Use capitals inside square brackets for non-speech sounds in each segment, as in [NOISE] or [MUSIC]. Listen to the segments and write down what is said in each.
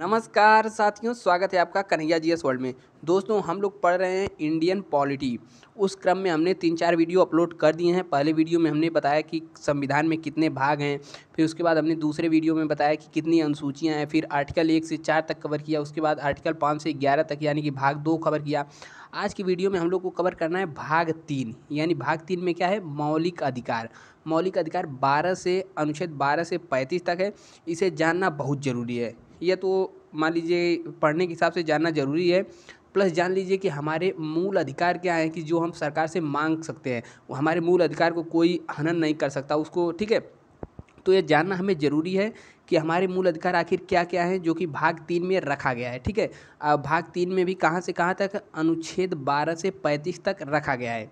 नमस्कार साथियों स्वागत है आपका कन्हैया जी एस वर्ल्ड में दोस्तों हम लोग पढ़ रहे हैं इंडियन पॉलिटी उस क्रम में हमने तीन चार वीडियो अपलोड कर दिए हैं पहले वीडियो में हमने बताया कि संविधान में कितने भाग हैं फिर उसके बाद हमने दूसरे वीडियो में बताया कि कितनी अनुसूचियां हैं फिर आर्टिकल एक से चार तक कवर किया उसके बाद आर्टिकल पाँच से ग्यारह तक यानी कि भाग दो कवर किया आज की वीडियो में हम लोग को कवर करना है भाग तीन यानी भाग तीन में क्या है मौलिक अधिकार मौलिक अधिकार बारह से अनुच्छेद बारह से पैंतीस तक है इसे जानना बहुत ज़रूरी है यह तो मान लीजिए पढ़ने के हिसाब से जानना ज़रूरी है प्लस जान लीजिए कि हमारे मूल अधिकार क्या हैं कि जो हम सरकार से मांग सकते हैं हमारे मूल अधिकार को कोई हनन नहीं कर सकता उसको ठीक है तो यह जानना हमें ज़रूरी है कि हमारे मूल अधिकार आखिर क्या क्या हैं जो कि भाग तीन में रखा गया है ठीक है भाग तीन में भी कहाँ से कहाँ तक अनुच्छेद बारह से पैंतीस तक रखा गया है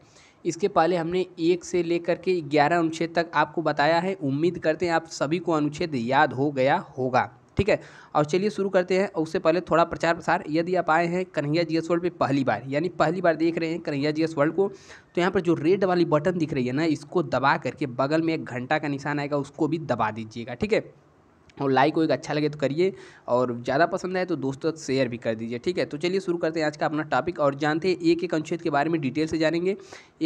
इसके पहले हमने एक से लेकर के ग्यारह अनुच्छेद तक आपको बताया है उम्मीद करते हैं आप सभी को अनुच्छेद याद हो गया होगा ठीक है और चलिए शुरू करते हैं और उससे पहले थोड़ा प्रचार प्रसार यदि आप आए हैं कन्हैया जी वर्ल्ड पर पहली बार यानी पहली बार देख रहे हैं कन्हैया जी वर्ल्ड को तो यहाँ पर जो रेड वाली बटन दिख रही है ना इसको दबा करके बगल में एक घंटा का निशान आएगा उसको भी दबा दीजिएगा ठीक है और लाइक वाइक अच्छा लगे तो करिए और ज़्यादा पसंद आए तो दोस्तों शेयर भी कर दीजिए ठीक है तो चलिए शुरू करते हैं आज का अपना टॉपिक और जानते हैं एक एक अनुच्छेद के बारे में डिटेल से जानेंगे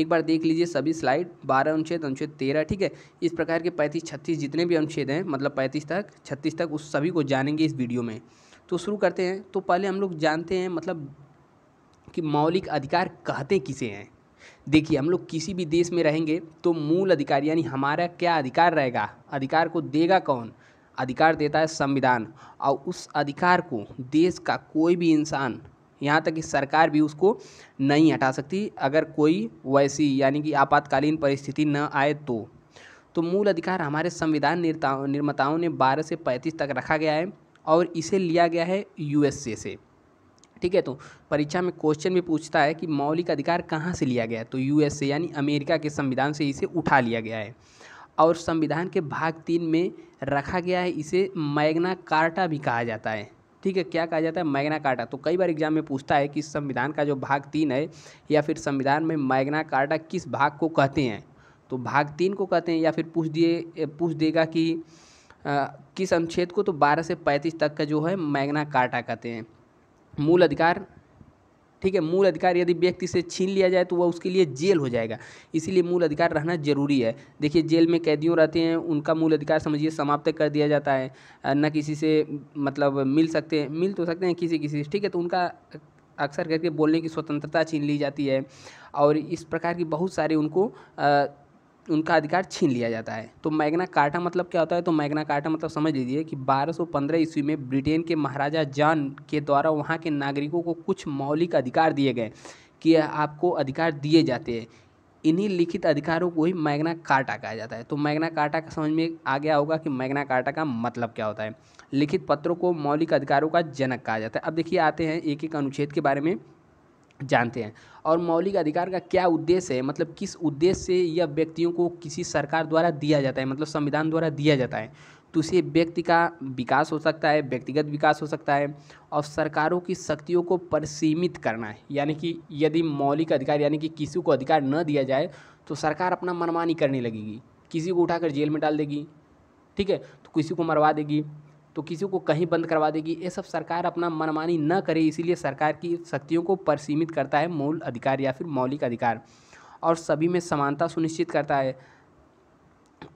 एक बार देख लीजिए सभी स्लाइड बारह अनुच्छेद अनुच्छेद तेरह ठीक है इस प्रकार के पैंतीस छत्तीस जितने भी अनुच्छेद हैं मतलब पैंतीस तक छत्तीस तक उस सभी को जानेंगे इस वीडियो में तो शुरू करते हैं तो पहले हम लोग जानते हैं मतलब कि मौलिक अधिकार कहते किसे हैं देखिए हम लोग किसी भी देश में रहेंगे तो मूल अधिकार यानी हमारा क्या अधिकार रहेगा अधिकार को देगा कौन अधिकार देता है संविधान और उस अधिकार को देश का कोई भी इंसान यहाँ तक कि सरकार भी उसको नहीं हटा सकती अगर कोई वैसी यानी कि आपातकालीन परिस्थिति न आए तो तो मूल अधिकार हमारे संविधान निर्माताओं ने 12 से 35 तक रखा गया है और इसे लिया गया है यूएसए से ठीक है तो परीक्षा में क्वेश्चन भी पूछता है कि मौलिक अधिकार कहाँ से लिया गया है तो यूएसए यानी अमेरिका के संविधान से इसे उठा लिया गया है और संविधान के भाग तीन में रखा गया है इसे मैग्ना कार्टा भी कहा जाता है ठीक है क्या कहा जाता है मैग्ना कार्टा तो कई बार एग्जाम में पूछता है कि संविधान का जो भाग तीन है या फिर संविधान में मैग्ना कार्टा किस भाग को कहते हैं तो भाग तीन को कहते हैं या फिर पूछ दिए पूछ देगा कि आ, किस अनुच्छेद को तो बारह से पैंतीस तक का जो है मैग्ना कार्टा कहते हैं मूल अधिकार ठीक है मूल अधिकार यदि व्यक्ति से छीन लिया जाए तो वह उसके लिए जेल हो जाएगा इसीलिए मूल अधिकार रहना जरूरी है देखिए जेल में कैदियों रहते हैं उनका मूल अधिकार समझिए समाप्त कर दिया जाता है न किसी से मतलब मिल सकते हैं मिल तो सकते हैं किसी किसी से ठीक है तो उनका अक्सर करके बोलने की स्वतंत्रता छीन ली जाती है और इस प्रकार की बहुत सारी उनको आ, उनका अधिकार छीन लिया जाता है तो मैग्ना कार्टा मतलब क्या होता है तो मैग्ना कार्टा मतलब समझ लीजिए कि 1215 ईस्वी में ब्रिटेन के महाराजा जॉन के द्वारा वहाँ के नागरिकों को कुछ मौलिक अधिकार दिए गए कि आपको अधिकार दिए जाते हैं इन्हीं लिखित अधिकारों को ही मैग्ना कार्टा कहा जाता है तो मैग्ना कार्टा का समझ में आ गया होगा कि मैग्ना कार्टा का मतलब क्या होता है लिखित पत्रों को मौलिक अधिकारों का जनक कहा जाता है अब देखिए आते हैं एक एक अनुच्छेद के बारे में जानते हैं और मौलिक अधिकार का क्या उद्देश्य है मतलब किस उद्देश्य से यह व्यक्तियों को किसी सरकार द्वारा दिया जाता है मतलब संविधान द्वारा दिया जाता है तो इसे व्यक्ति का विकास हो सकता है व्यक्तिगत विकास हो सकता है और सरकारों की शक्तियों को परिसीमित करना है यानी कि यदि मौलिक अधिकार यानी कि किसी को अधिकार न दिया जाए तो सरकार अपना मनमानी करने लगेगी किसी को उठाकर जेल में डाल देगी ठीक है तो किसी को मरवा देगी तो किसी को कहीं बंद करवा देगी ये सब सरकार अपना मनमानी न करे इसीलिए सरकार की शक्तियों को परिसीमित करता है मूल अधिकार या फिर मौलिक अधिकार और सभी में समानता सुनिश्चित करता है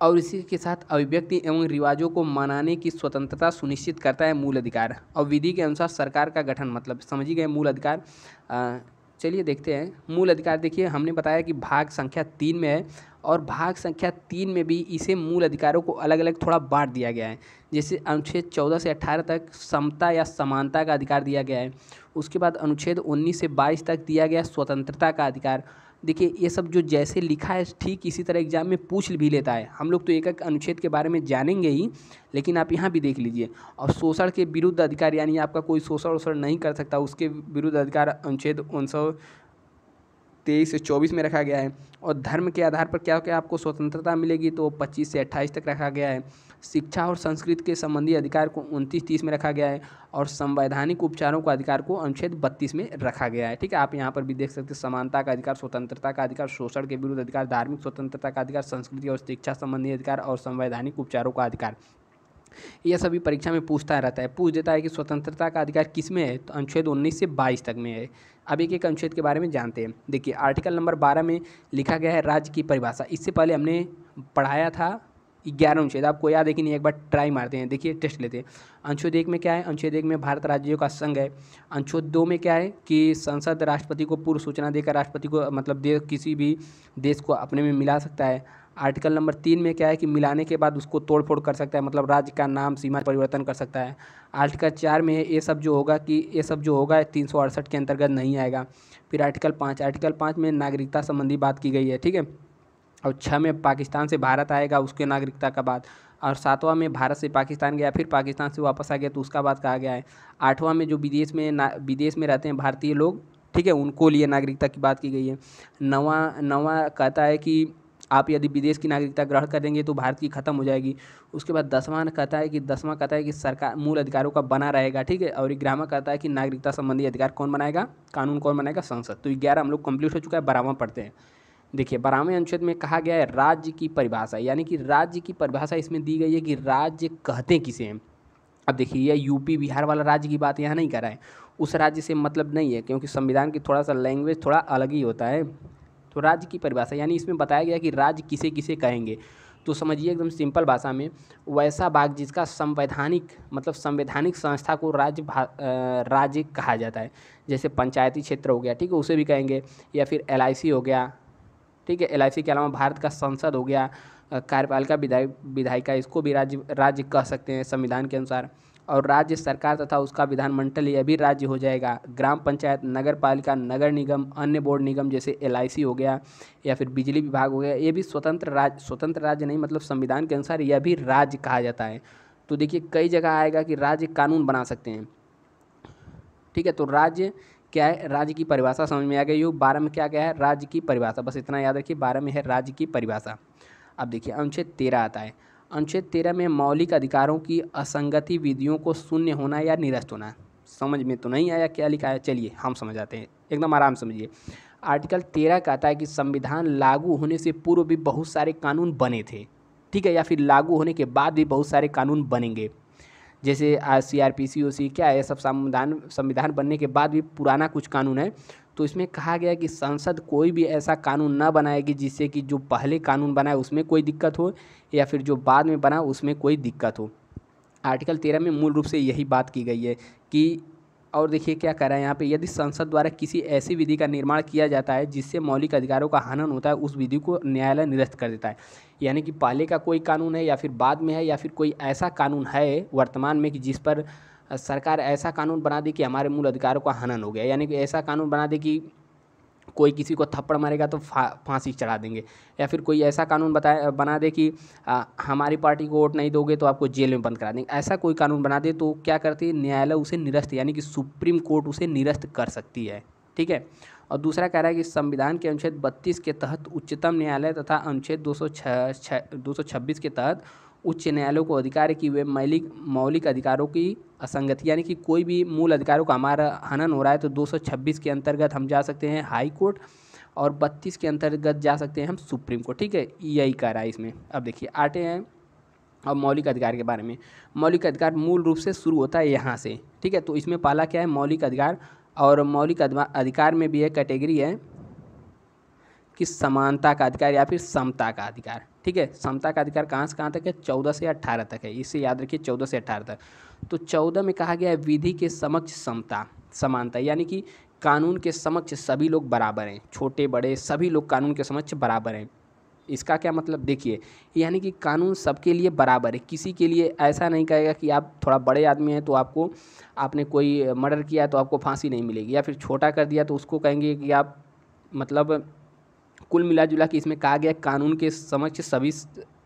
और इसी के साथ अभिव्यक्ति एवं रिवाजों को मनाने की स्वतंत्रता सुनिश्चित करता है मूल अधिकार और विधि के अनुसार सरकार का गठन मतलब समझी गए मूल अधिकार चलिए देखते हैं मूल अधिकार देखिए हमने बताया कि भाग संख्या तीन में है और भाग संख्या तीन में भी इसे मूल अधिकारों को अलग अलग थोड़ा बांट दिया गया है जैसे अनुच्छेद चौदह से अट्ठारह तक समता या समानता का अधिकार दिया गया है उसके बाद अनुच्छेद उन्नीस से बाईस तक दिया गया स्वतंत्रता का अधिकार देखिए ये सब जो जैसे लिखा है ठीक इसी तरह एग्जाम में पूछ भी लेता है हम लोग तो एक एक अनुच्छेद के बारे में जानेंगे ही लेकिन आप यहाँ भी देख लीजिए और शोषण के विरुद्ध अधिकार यानी आपका कोई शोषण वोषण नहीं कर सकता उसके विरुद्ध अधिकार अनुच्छेद उन सौ तेईस से चौबीस में रखा गया है और धर्म के आधार पर क्या क्या आपको स्वतंत्रता मिलेगी तो पच्चीस से अट्ठाईस तक रखा गया है शिक्षा और संस्कृत के संबंधी अधिकार को उनतीस तीस में रखा गया है और संवैधानिक उपचारों का अधिकार को अनुच्छेद बत्तीस में रखा गया है ठीक है आप यहाँ पर भी देख सकते हैं समानता का अधिकार स्वतंत्रता का अधिकार शोषण के विरुद्ध अधिकार धार्मिक स्वतंत्रता का अधिकार संस्कृति और शिक्षा संबंधी अधिकार और संवैधानिक उपचारों का अधिकार यह सभी परीक्षा में पूछता रहता है पूछ देता है कि स्वतंत्रता का अधिकार किस में है तो अनुच्छेद उन्नीस से बाईस तक में है अब एक एक अनुच्छेद के बारे में जानते हैं देखिए आर्टिकल नंबर बारह में लिखा गया है राज्य की परिभाषा इससे पहले हमने पढ़ाया था ग्यारह अनुच्छेद आपको याद है कि नहीं एक बार ट्राई मारते हैं देखिए टेस्ट लेते हैं अनुच्छेद एक में क्या है अनुच्छेद एक में भारत राज्यों का संघ है अनुच्छेद दो में क्या है कि संसद राष्ट्रपति को पूर्व सूचना देकर राष्ट्रपति को मतलब दे किसी भी देश को अपने में मिला सकता है आर्टिकल नंबर तीन में क्या है कि मिलाने के बाद उसको तोड़फोड़ कर सकता है मतलब राज्य का नाम सीमा परिवर्तन कर सकता है आर्टिकल चार में ये सब जो होगा कि ये सब जो होगा तीन सौ अड़सठ के अंतर्गत नहीं आएगा फिर आर्टिकल पाँच आर्टिकल पाँच में नागरिकता संबंधी बात की गई है ठीक है और छः में पाकिस्तान से भारत आएगा उसके नागरिकता का बात और सातवां में भारत से पाकिस्तान गया फिर पाकिस्तान से वापस आ गया तो उसका बात कहा गया है आठवां में जो विदेश में ना विदेश में रहते हैं भारतीय लोग ठीक है उनको लिए नागरिकता की बात की गई है नवा नवा कहता है कि आप यदि विदेश की नागरिकता ग्रहण करेंगे तो भारत की खत्म हो जाएगी उसके बाद दसवां कहता है कि दसवां कहता है कि सरकार मूल अधिकारों का बना रहेगा ठीक है और ग्यारहवा कहता है कि नागरिकता संबंधी अधिकार कौन बनाएगा कानून कौन बनाएगा संसद तो ग्यारह हम लोग कंप्लीट हो चुका है बारहवा पढ़ते हैं देखिए बारहवें अनुच्छेद में कहा गया है राज्य की परिभाषा यानी कि राज्य की परिभाषा इसमें दी गई है कि राज्य कहते किसे हैं अब देखिए यह यूपी बिहार वाला राज्य की बात यहाँ नहीं कर रहा है उस राज्य से मतलब नहीं है क्योंकि संविधान की थोड़ा सा लैंग्वेज थोड़ा अलग ही होता है तो राज्य की परिभाषा यानी इसमें बताया गया कि राज्य किसे किसे कहेंगे तो समझिए एकदम सिंपल भाषा में वैसा भाग जिसका संवैधानिक मतलब संवैधानिक संस्था को राज्य राज्य कहा जाता है जैसे पंचायती क्षेत्र हो गया ठीक है उसे भी कहेंगे या फिर एल हो गया ठीक है एल के अलावा भारत का संसद हो गया कार्यपालिका विधायिका इसको भी राज्य राज्य कह सकते हैं संविधान के अनुसार और राज्य सरकार तथा उसका विधानमंडल यह भी राज्य हो जाएगा ग्राम पंचायत नगर पालिका नगर निगम अन्य बोर्ड निगम जैसे एल हो गया या फिर बिजली विभाग हो गया ये भी स्वतंत्र राज्य स्वतंत्र राज्य नहीं मतलब संविधान के अनुसार यह भी राज्य कहा जाता है तो देखिए कई जगह आएगा कि राज्य कानून बना सकते हैं ठीक है तो राज्य क्या है राज्य की परिभाषा समझ में आ गई हो बारह में क्या क्या है राज्य की परिभाषा बस इतना याद रखिए बारह में है राज्य की परिभाषा अब देखिए अनुच्छेद तेरह आता है अनुच्छेद तेरह में मौलिक अधिकारों की असंगति विधियों को शून्य होना या निरस्त होना समझ में तो नहीं आया क्या लिखा है चलिए हम समझ आते हैं एकदम आराम समझिए आर्टिकल तेरह कहता है कि संविधान लागू होने से पूर्व भी बहुत सारे कानून बने थे ठीक है या फिर लागू होने के बाद भी बहुत सारे कानून बनेंगे जैसे सी आर पी सी ओ सी क्या है सब संविधान संविधान बनने के बाद भी पुराना कुछ कानून है तो इसमें कहा गया कि संसद कोई भी ऐसा कानून न बनाएगी जिससे कि जो पहले कानून बनाए उसमें कोई दिक्कत हो या फिर जो बाद में बना उसमें कोई दिक्कत हो आर्टिकल तेरह में मूल रूप से यही बात की गई है कि और देखिए क्या कह रहा है यहाँ पे यदि संसद द्वारा किसी ऐसी विधि का निर्माण किया जाता है जिससे मौलिक अधिकारों का हनन होता है उस विधि को न्यायालय निरस्त कर देता है यानी कि पहले का कोई कानून है या फिर बाद में है या फिर कोई ऐसा कानून है वर्तमान में कि जिस पर सरकार ऐसा कानून बना दे कि हमारे मूल अधिकारों का हनन हो गया यानी कि ऐसा कानून बना दे कि कोई किसी को थप्पड़ मारेगा तो फांसी चढ़ा देंगे या फिर कोई ऐसा कानून बताए बना दे कि आ, हमारी पार्टी को वोट नहीं दोगे तो आपको जेल में बंद करा देंगे ऐसा कोई कानून बना दे तो क्या करती है न्यायालय उसे निरस्त यानी कि सुप्रीम कोर्ट उसे निरस्त कर सकती है ठीक है और दूसरा कह रहा है कि संविधान के अनुच्छेद बत्तीस के तहत उच्चतम न्यायालय तथा अनुच्छेद दो सौ के तहत उच्च न्यायालयों को अधिकार है कि वे मौलिक मौलिक अधिकारों की असंगति यानी कि कोई भी मूल अधिकारों का हमारा हनन हो रहा है तो 226 के अंतर्गत हम जा सकते हैं हाई कोर्ट और 32 के अंतर्गत जा सकते हैं हम सुप्रीम कोर्ट ठीक है यही कह रहा है इसमें अब देखिए आटे हैं और मौलिक अधिकार के बारे में मौलिक अधिकार मूल रूप से शुरू होता है यहाँ से ठीक है तो इसमें पाला क्या है मौलिक अधिकार और मौलिक अधिकार में भी एक कैटेगरी है कि समानता का अधिकार या फिर समता का अधिकार ठीक है समता का अधिकार कहाँ से कहाँ तक है चौदह से अट्ठारह तक है इसे याद रखिए चौदह से अट्ठारह तक तो चौदह में कहा गया है विधि के समक्ष समता समानता यानी कि कानून के समक्ष सभी लोग बराबर हैं छोटे बड़े सभी लोग कानून के समक्ष बराबर हैं इसका क्या मतलब देखिए यानी कि कानून सबके लिए बराबर है किसी के लिए ऐसा नहीं कहेगा कि आप थोड़ा बड़े आदमी हैं तो आपको आपने कोई मर्डर किया तो आपको फांसी नहीं मिलेगी या फिर छोटा कर दिया तो उसको कहेंगे कि आप मतलब कुल मिला जुला के इसमें कहा गया कानून के समक्ष सभी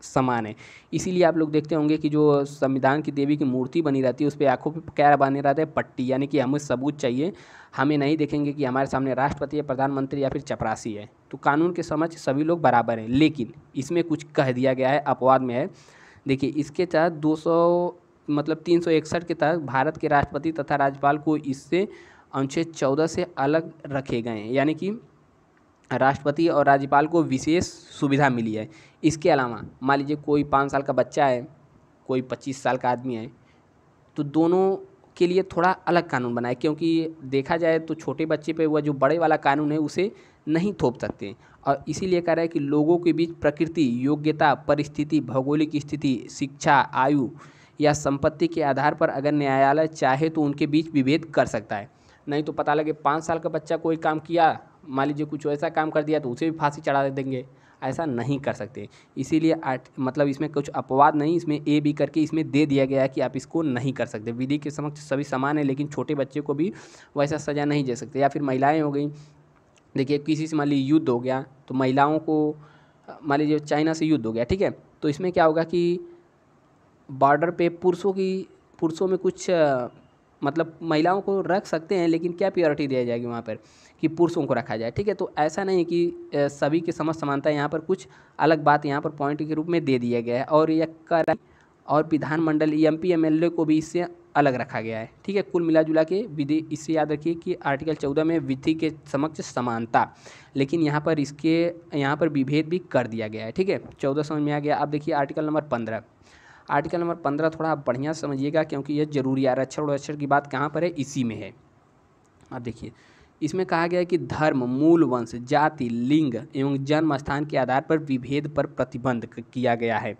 समान है इसीलिए आप लोग देखते होंगे कि जो संविधान की देवी की मूर्ति बनी रहती है उस पर आँखों पर क्या बने रहता है पट्टी यानी कि हमें सबूत चाहिए हमें नहीं देखेंगे कि हमारे सामने राष्ट्रपति या प्रधानमंत्री या फिर चपरासी है तो कानून के समक्ष सभी लोग बराबर हैं लेकिन इसमें कुछ कह दिया गया है अपवाद में है देखिए इसके तहत दो मतलब तीन के तहत भारत के राष्ट्रपति तथा राज्यपाल को इससे अनुच्छेद चौदह से अलग रखे गए हैं यानी कि राष्ट्रपति और राज्यपाल को विशेष सुविधा मिली है इसके अलावा मान लीजिए कोई पाँच साल का बच्चा है कोई पच्चीस साल का आदमी है तो दोनों के लिए थोड़ा अलग कानून बनाए क्योंकि देखा जाए तो छोटे बच्चे पे हुआ जो बड़े वाला कानून है उसे नहीं थोप सकते और इसीलिए कह रहा है कि लोगों के बीच प्रकृति योग्यता परिस्थिति भौगोलिक स्थिति शिक्षा आयु या संपत्ति के आधार पर अगर न्यायालय चाहे तो उनके बीच विभेद कर सकता है नहीं तो पता लगे पाँच साल का बच्चा कोई काम किया मान लीजिए कुछ ऐसा काम कर दिया तो उसे भी फांसी चढ़ा देंगे ऐसा नहीं कर सकते इसीलिए मतलब इसमें कुछ अपवाद नहीं इसमें ए बी करके इसमें दे दिया गया है कि आप इसको नहीं कर सकते विधि के समक्ष सभी समान है लेकिन छोटे बच्चे को भी वैसा सज़ा नहीं दे सकते या फिर महिलाएँ हो गई देखिए किसी से मान लीजिए युद्ध हो गया तो महिलाओं को मान लीजिए चाइना से युद्ध हो गया ठीक है तो इसमें क्या होगा कि बॉर्डर पे पुरुषों की पुरुषों में कुछ मतलब महिलाओं को रख सकते हैं लेकिन क्या प्योरिटी दिया जाएगी वहाँ पर कि पुरुषों को रखा जाए ठीक है तो ऐसा नहीं कि सभी की समझ समानता यहाँ पर कुछ अलग बात यहाँ पर पॉइंट के रूप में दे दिया गया है और यह कर और विधानमंडल M P M L A को भी इससे अलग रखा गया है ठीक है कुल मिला जुला के विधि इससे याद रखिए कि आर्टिकल चौदह में विधि के समक्ष समानता लेकिन यहाँ पर इसके यहाँ पर विभेद भी कर दिया गया है ठीक है चौदह समझ में आ गया अब देखिए आर्टिकल नंबर पंद्रह आर्टिकल नंबर पंद्रह थोड़ा आप बढ़िया समझिएगा क्योंकि यह जरूरी आरक्षण और अक्षर की बात कहाँ पर है इसी में है अब देखिए इसमें कहा गया है कि धर्म मूल वंश जाति लिंग एवं जन्म स्थान के आधार पर विभेद पर प्रतिबंध किया गया है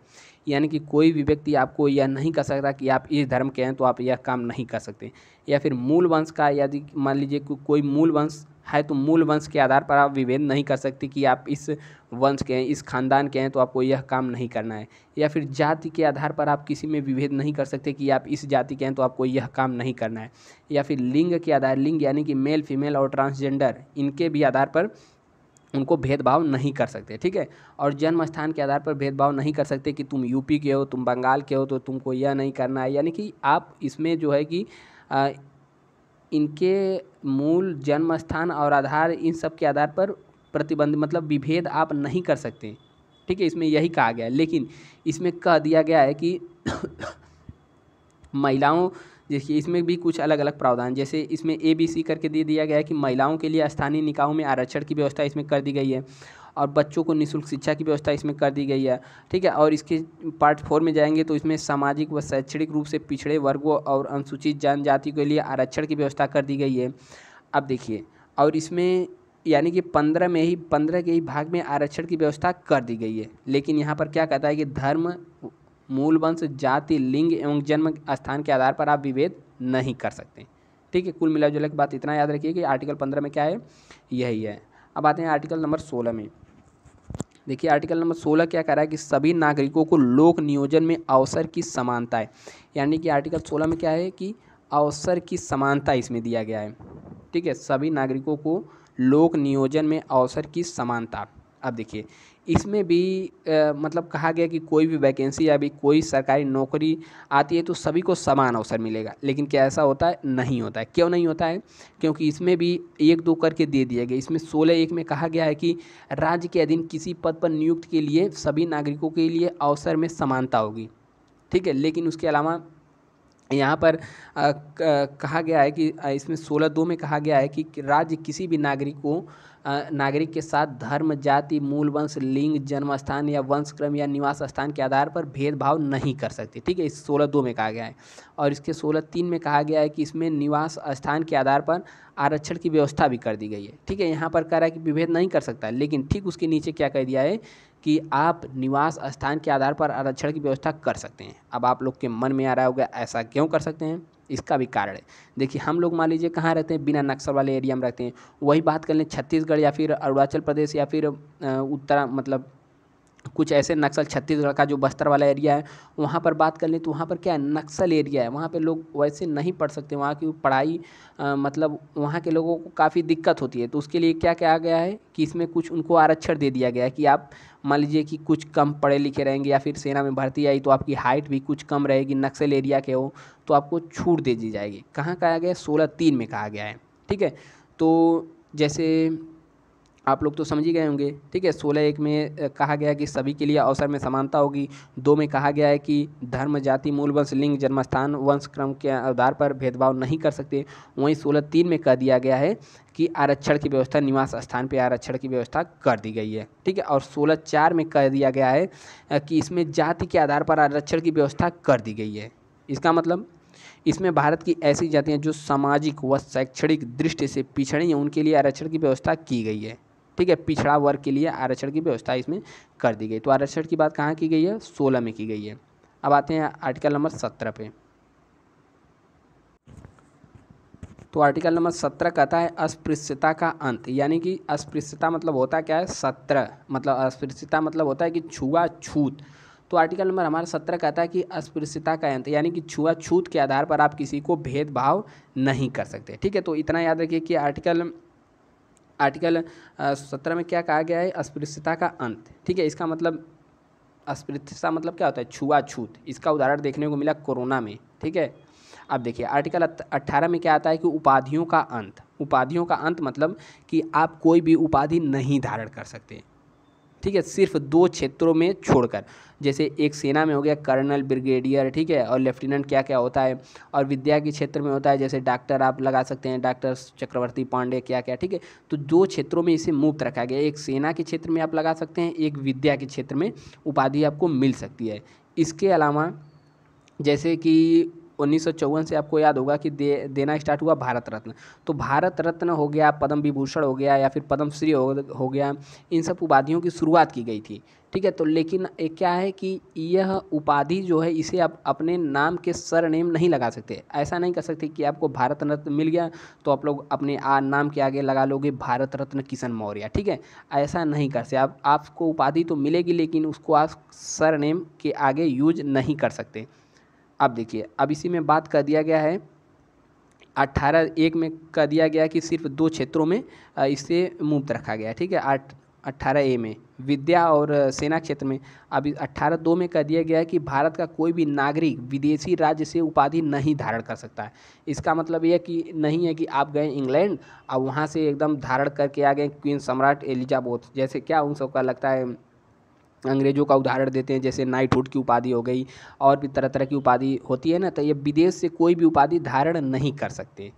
यानी कि कोई भी व्यक्ति आपको यह नहीं कह सकता कि आप इस धर्म के हैं तो आप यह काम नहीं कर सकते या फिर मूल वंश का यदि मान लीजिए कोई मूल वंश है तो मूल वंश के आधार पर आप विभेद नहीं कर सकते कि आप इस वंश के हैं इस खानदान के हैं तो आपको यह काम नहीं करना है या फिर जाति के आधार पर आप किसी में विभेद नहीं कर सकते कि आप इस जाति के हैं तो आपको यह काम नहीं करना है या फिर लिंग के आधार लिंग यानी कि मेल फीमेल और ट्रांसजेंडर इनके भी आधार पर उनको भेदभाव नहीं कर सकते ठीक है और जन्म स्थान के आधार पर भेदभाव नहीं कर सकते कि तुम यूपी के हो तुम बंगाल के हो तो तुमको यह नहीं करना है यानी कि आप इसमें जो है कि इनके मूल जन्म स्थान और आधार इन सब के आधार पर प्रतिबंध मतलब विभेद आप नहीं कर सकते ठीक है इसमें यही कहा गया है लेकिन इसमें कह दिया गया है कि [COUGHS] महिलाओं देखिए इसमें भी कुछ अलग अलग प्रावधान जैसे इसमें ए बी सी करके दे दिया गया है कि महिलाओं के लिए स्थानीय निकायों में आरक्षण की व्यवस्था इसमें कर दी गई है और बच्चों को निःशुल्क शिक्षा की व्यवस्था इसमें कर दी गई है ठीक है और इसके पार्ट फोर में जाएंगे तो इसमें सामाजिक व शैक्षणिक रूप से पिछड़े वर्गों और अनुसूचित जनजाति के लिए आरक्षण की व्यवस्था कर दी गई है अब देखिए और इसमें यानी कि पंद्रह में ही पंद्रह के ही भाग में आरक्षण की व्यवस्था कर दी गई है लेकिन यहाँ पर क्या कहता है कि धर्म मूल वंश जाति लिंग एवं जन्म स्थान के आधार पर आप विभेद नहीं कर सकते ठीक है कुल मिला जुला की बात इतना याद रखिए कि आर्टिकल पंद्रह में क्या है यही है अब आते हैं आर्टिकल नंबर सोलह में देखिए आर्टिकल नंबर सोलह क्या कह रहा है कि सभी नागरिकों को लोक नियोजन में अवसर की समानता है यानी कि आर्टिकल सोलह में क्या है कि अवसर की समानता इसमें दिया गया है ठीक है सभी नागरिकों को लोक नियोजन में अवसर की समानता अब देखिए इसमें भी आ, मतलब कहा गया कि कोई भी वैकेंसी या भी कोई सरकारी नौकरी आती है तो सभी को समान अवसर मिलेगा लेकिन क्या ऐसा होता है नहीं होता है क्यों नहीं होता है क्योंकि इसमें भी एक दो करके दे दिया गया इसमें सोलह एक में कहा गया है कि राज्य के अधीन किसी पद पर नियुक्त के लिए सभी नागरिकों के लिए अवसर में समानता होगी ठीक है लेकिन उसके अलावा यहाँ पर कहा गया है कि इसमें सोलह दो में कहा गया है कि राज्य किसी भी नागरिक को नागरिक के साथ धर्म जाति मूल वंश लिंग जन्म स्थान या वंशक्रम या निवास स्थान के आधार पर भेदभाव नहीं कर सकते ठीक है इस सोलह दो में कहा गया है और इसके सोलह तीन में कहा गया है कि इसमें निवास स्थान के आधार पर आरक्षण की व्यवस्था भी कर दी गई है ठीक है यहाँ पर कह रहा है कि विभेद नहीं कर सकता लेकिन ठीक उसके नीचे क्या कह दिया है कि आप निवास स्थान के आधार पर आरक्षण की व्यवस्था कर सकते हैं अब आप लोग के मन में आ रहा होगा ऐसा क्यों कर सकते हैं इसका भी कारण है देखिए हम लोग मान लीजिए कहाँ रहते हैं बिना नक्सल वाले एरिया में रहते हैं वही बात कर लें छत्तीसगढ़ या फिर अरुणाचल प्रदेश या फिर उत्तरा मतलब कुछ ऐसे नक्सल छत्तीसगढ़ का जो बस्तर वाला एरिया है वहाँ पर बात कर लें तो वहाँ पर क्या है नक्सल एरिया है वहाँ पर लोग वैसे नहीं पढ़ सकते वहाँ की पढ़ाई आ, मतलब वहाँ के लोगों को काफ़ी दिक्कत होती है तो उसके लिए क्या क्या आ गया है कि इसमें कुछ उनको आरक्षण दे दिया गया है कि आप मान लीजिए कि कुछ कम पढ़े लिखे रहेंगे या फिर सेना में भर्ती आई तो आपकी हाइट भी कुछ कम रहेगी नक्सल एरिया के हो तो आपको छूट दे दी जाएगी कहाँ कहा गया सोलह तीन में कहा गया है ठीक है तो जैसे आप लोग तो समझ ही गए होंगे ठीक है सोलह एक में कहा गया कि सभी के लिए अवसर में समानता होगी दो में कहा गया है कि धर्म जाति मूल वंश लिंग जन्मस्थान वंश क्रम के आधार पर भेदभाव नहीं कर सकते वहीं सोलह तीन में कह दिया गया है कि आरक्षण की व्यवस्था निवास स्थान पर आरक्षण की व्यवस्था कर दी गई है ठीक है और सोलह चार में कह दिया गया है कि इसमें जाति के आधार पर आरक्षण की व्यवस्था कर दी गई है इसका मतलब इसमें भारत की ऐसी जातियां जो सामाजिक व शैक्षणिक दृष्टि से पिछड़ी हैं उनके लिए आरक्षण की व्यवस्था की गई है ठीक है पिछड़ा वर्ग के लिए आरक्षण की व्यवस्था इसमें कर दी गई तो आरक्षण की बात कहाँ की गई है सोलह में की गई है अब आते हैं आर्टिकल नंबर सत्रह पे तो आर्टिकल नंबर सत्रह कहता है अस्पृश्यता का अंत यानी कि अस्पृश्यता मतलब होता क्या है सत्रह मतलब अस्पृश्यता मतलब होता है कि छुआ छूत तो आर्टिकल नंबर हमारा सत्रह कहता है कि अस्पृश्यता का अंत यानी कि छुआ छूत के आधार पर आप किसी को भेदभाव नहीं कर सकते ठीक है तो इतना याद रखिए कि आर्टिकल आर्टिकल सत्रह में क्या कहा गया है अस्पृश्यता का अंत ठीक है इसका मतलब अस्पृश्यता मतलब क्या होता है छुआछूत इसका उदाहरण देखने को मिला कोरोना में ठीक है अब देखिए आर्टिकल अट्ठारह में क्या आता है कि उपाधियों का अंत उपाधियों का अंत मतलब कि आप कोई भी उपाधि नहीं धारण कर सकते ठीक है सिर्फ दो क्षेत्रों में छोड़कर जैसे एक सेना में हो गया कर्नल ब्रिगेडियर ठीक है और लेफ्टिनेंट क्या क्या होता है और विद्या के क्षेत्र में होता है जैसे डॉक्टर आप लगा सकते हैं डॉक्टर चक्रवर्ती पांडे क्या क्या ठीक है तो दो क्षेत्रों में इसे मुफ्त रखा गया एक सेना के क्षेत्र में आप लगा सकते हैं एक विद्या के क्षेत्र में उपाधि आपको मिल सकती है इसके अलावा जैसे कि उन्नीस से आपको याद होगा कि दे देना स्टार्ट हुआ भारत रत्न तो भारत रत्न हो गया पद्म विभूषण हो गया या फिर पद्मश्री हो, हो गया इन सब उपाधियों की शुरुआत की गई थी ठीक है तो लेकिन एक क्या है कि यह उपाधि जो है इसे आप अपने नाम के सर नेम नहीं लगा सकते ऐसा नहीं कर सकते कि आपको भारत रत्न मिल गया तो आप लोग अपने आ, नाम के आगे लगा लोगे भारत रत्न किशन मौर्य ठीक है ऐसा नहीं कर सकते आप आपको उपाधि तो मिलेगी लेकिन उसको आप सर नेम के आगे यूज नहीं कर सकते अब देखिए अब इसी में बात कर दिया गया है अट्ठारह एक में कर दिया गया कि सिर्फ दो क्षेत्रों में इसे मुफ्त रखा गया ठीक है आठ अट्ठारह ए में विद्या और सेना क्षेत्र में अब अट्ठारह दो में कह दिया गया है कि भारत का कोई भी नागरिक विदेशी राज्य से उपाधि नहीं धारण कर सकता है इसका मतलब यह कि नहीं है कि आप गए इंग्लैंड और वहाँ से एकदम धारण करके आ गए क्वीन सम्राट एलिजाबोथ जैसे क्या उन सबका लगता है अंग्रेज़ों का उदाहरण देते हैं जैसे नाइटहुड की उपाधि हो गई और भी तरह तरह की उपाधि होती है ना तो ये विदेश से कोई भी उपाधि धारण नहीं कर सकते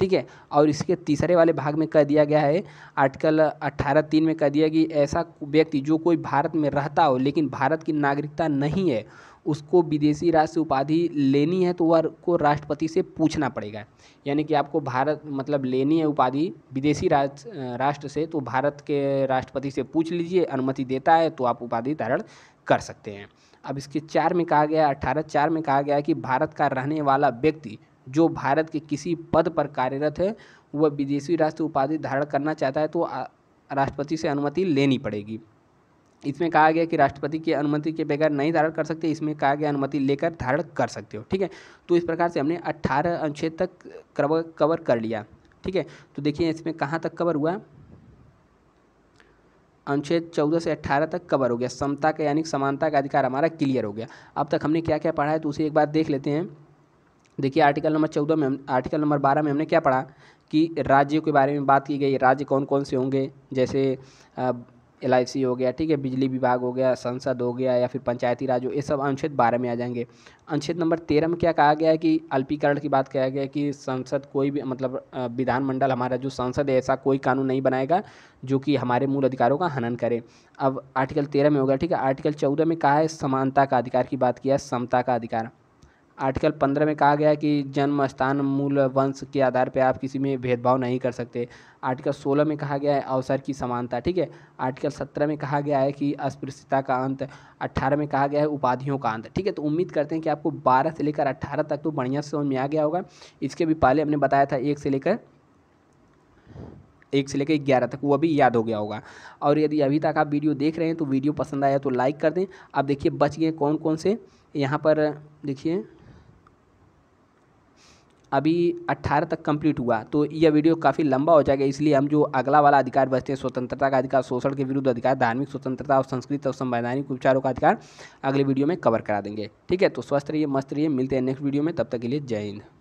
ठीक है और इसके तीसरे वाले भाग में कह दिया गया है आर्टिकल अट्ठारह तीन में कह दिया कि ऐसा व्यक्ति जो कोई भारत में रहता हो लेकिन भारत की नागरिकता नहीं है उसको विदेशी राष्ट्र उपाधि लेनी है तो वह को राष्ट्रपति से पूछना पड़ेगा यानी कि आपको भारत मतलब लेनी है उपाधि विदेशी राष्ट्र राष्ट्र से तो भारत के राष्ट्रपति से पूछ लीजिए अनुमति देता है तो आप उपाधि धारण कर सकते हैं अब इसके चार में कहा गया अठारह चार में कहा गया कि भारत का रहने वाला व्यक्ति जो भारत के किसी पद पर कार्यरत है वह विदेशी राष्ट्र उपाधि धारण करना चाहता है तो राष्ट्रपति से अनुमति लेनी पड़ेगी इसमें कहा गया कि राष्ट्रपति की अनुमति के बगैर नहीं धारण कर सकते इसमें कहा गया अनुमति लेकर धारण कर सकते हो ठीक है तो इस प्रकार से हमने अट्ठारह अनुच्छेद तक कवर कवर कर लिया ठीक है तो देखिए इसमें कहाँ तक कवर हुआ अनुच्छेद चौदह से अट्ठारह तक कवर हो गया समता का यानी समानता का अधिकार हमारा क्लियर हो गया अब तक हमने क्या क्या पढ़ा है तो उसे एक बार देख लेते हैं देखिए आर्टिकल नंबर चौदह में आर्टिकल नंबर बारह में हमने क्या पढ़ा कि राज्यों के बारे में बात की गई राज्य कौन कौन से होंगे जैसे एल हो गया ठीक है बिजली विभाग हो गया संसद हो गया या फिर पंचायती राज हो ये सब अनुच्छेद बारह में आ जाएंगे अनुच्छेद नंबर तेरह में क्या कहा गया है कि अल्पीकरण की बात कहा गया कि संसद कोई भी मतलब विधानमंडल हमारा जो संसद है ऐसा कोई कानून नहीं बनाएगा जो कि हमारे मूल अधिकारों का हनन करे अब आर्टिकल तेरह में हो गया ठीक है आर्टिकल चौदह में कहा है समानता का अधिकार की बात किया है समता का अधिकार आर्टिकल पंद्रह में कहा गया है कि जन्म स्थान मूल वंश के आधार पर आप किसी में भेदभाव नहीं कर सकते आर्टिकल सोलह में कहा गया है अवसर की समानता ठीक है आर्टिकल सत्रह में कहा गया है कि अस्पृश्यता का अंत अट्ठारह में कहा गया है उपाधियों का अंत ठीक है तो उम्मीद करते हैं कि आपको बारह से लेकर अट्ठारह तक तो बढ़िया समझ में आ गया होगा इसके भी पहले हमने बताया था एक से लेकर एक से लेकर ग्यारह तक वो अभी याद हो गया होगा और यदि अभी तक आप वीडियो देख रहे हैं तो वीडियो पसंद आया तो लाइक कर दें आप देखिए बच गए कौन कौन से यहाँ पर देखिए अभी 18 तक कंप्लीट हुआ तो यह वीडियो काफ़ी लंबा हो जाएगा इसलिए हम जो अगला वाला अधिकार बचते हैं स्वतंत्रता का अधिकार शोषण के विरुद्ध अधिकार धार्मिक स्वतंत्रता और संस्कृत और संवैधानिक विचारों का अधिकार अगले वीडियो में कवर करा देंगे ठीक है तो स्वस्थ रहिए मस्त रहिए मिलते हैं नेक्स्ट वीडियो में तब तक के लिए जय हिंद